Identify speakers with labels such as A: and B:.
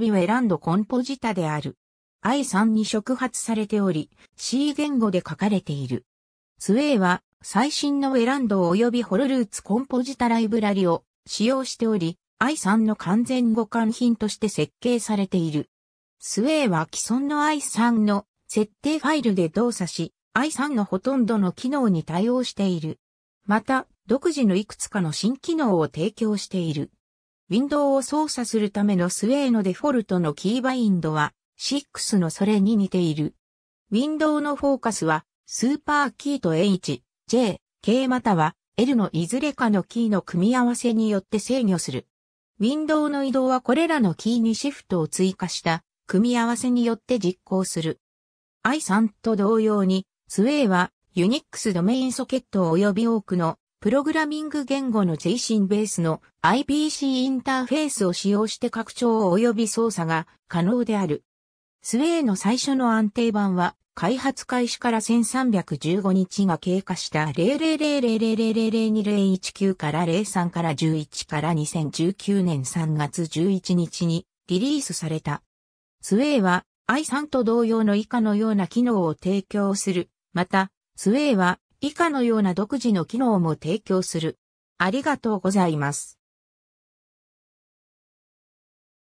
A: ビウェランドコンポジタである。I3 に触発されており、C 言語で書かれている。スウェイは最新のウェランド及びホロルーツコンポジタライブラリを使用しており、i3 の完全互換品として設計されている。スウェイは既存の i3 の設定ファイルで動作し、i3 のほとんどの機能に対応している。また、独自のいくつかの新機能を提供している。ウィンドウを操作するためのスウェイのデフォルトのキーバインドは、6のそれに似ている。ウィンドウのフォーカスは、スーパーキーと H、J、K または L のいずれかのキーの組み合わせによって制御する。ウィンドウの移動はこれらのキーにシフトを追加した組み合わせによって実行する。i3 と同様に、スウェイはユニックスドメインソケット及び多くのプログラミング言語の JSON ベースの i p c インターフェースを使用して拡張及び操作が可能である。スウェイの最初の安定版は開発開始から1315日が経過した00000002019から03から11から2019年3月11日にリリースされた。スウェイは i3 と同様の以下のような機能を提供する。また、スウェイは以下のような独自の機能も提供する。ありがとうございます。